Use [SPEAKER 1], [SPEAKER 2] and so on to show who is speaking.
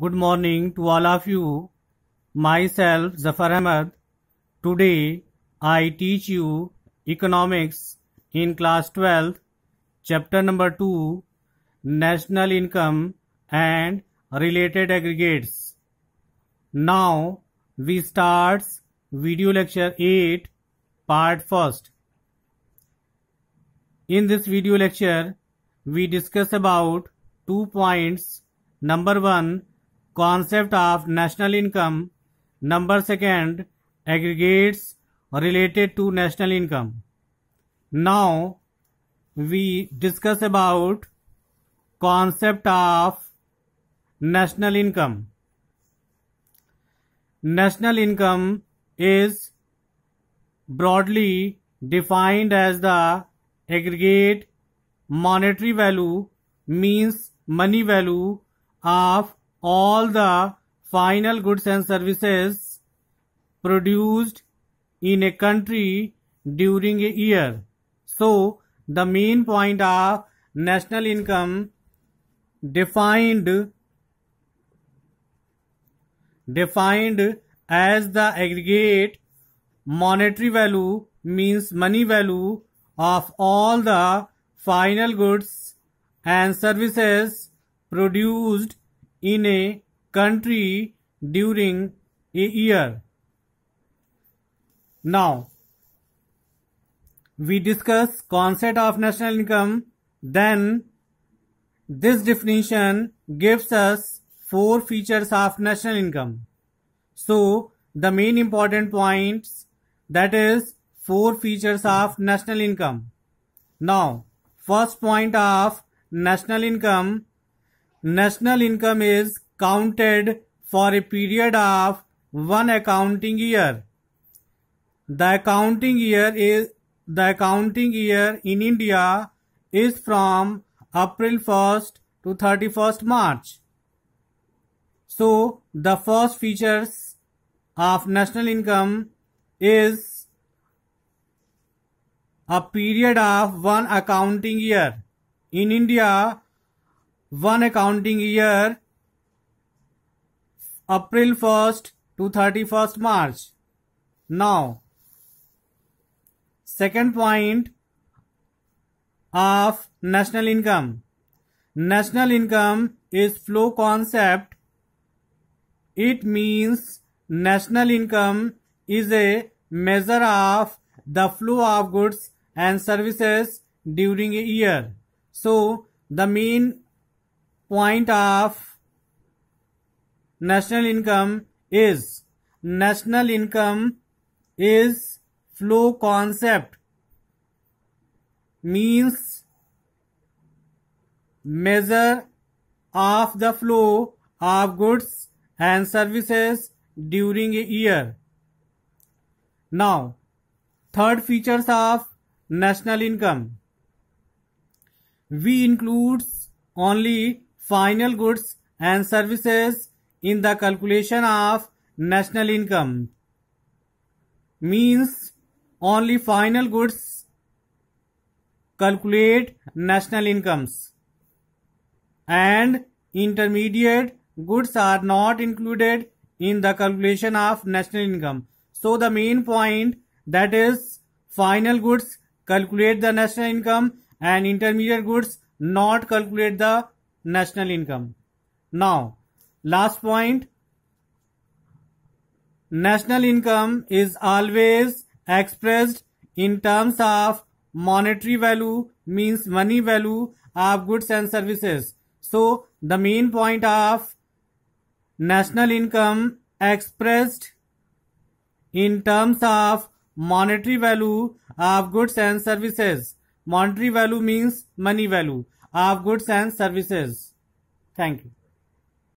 [SPEAKER 1] Good morning to all of you. Myself Zafar Ahmed. Today I teach you economics in class 12, chapter number 2, national income and related aggregates. Now we starts video lecture 8 part 1st. In this video lecture we discuss about two points number 1 concept of national income number 2 aggregates related to national income now we discuss about concept of national income national income is broadly defined as the aggregate monetary value means money value of all the final goods and services produced in a country during a year. So, the main point of national income defined defined as the aggregate monetary value means money value of all the final goods and services produced in a country during a year. Now, we discuss concept of national income, then this definition gives us four features of national income. So, the main important points that is four features of national income. Now, first point of national income national income is counted for a period of one accounting year. The accounting year is the accounting year in India is from April 1st to 31st March. So the first features of national income is a period of one accounting year. In India, one accounting year April 1st to 31st March. Now, second point of national income. National income is flow concept. It means national income is a measure of the flow of goods and services during a year. So, the mean point of national income is national income is flow concept means measure of the flow of goods and services during a year. Now, third features of national income. We includes only final goods and services in the calculation of national income means only final goods calculate national incomes and intermediate goods are not included in the calculation of national income. So the main point that is final goods calculate the national income and intermediate goods not calculate the national income. Now, last point. National income is always expressed in terms of monetary value means money value of goods and services. So, the main point of national income expressed in terms of monetary value of goods and services. Monetary value means money value of goods and services. Thank you.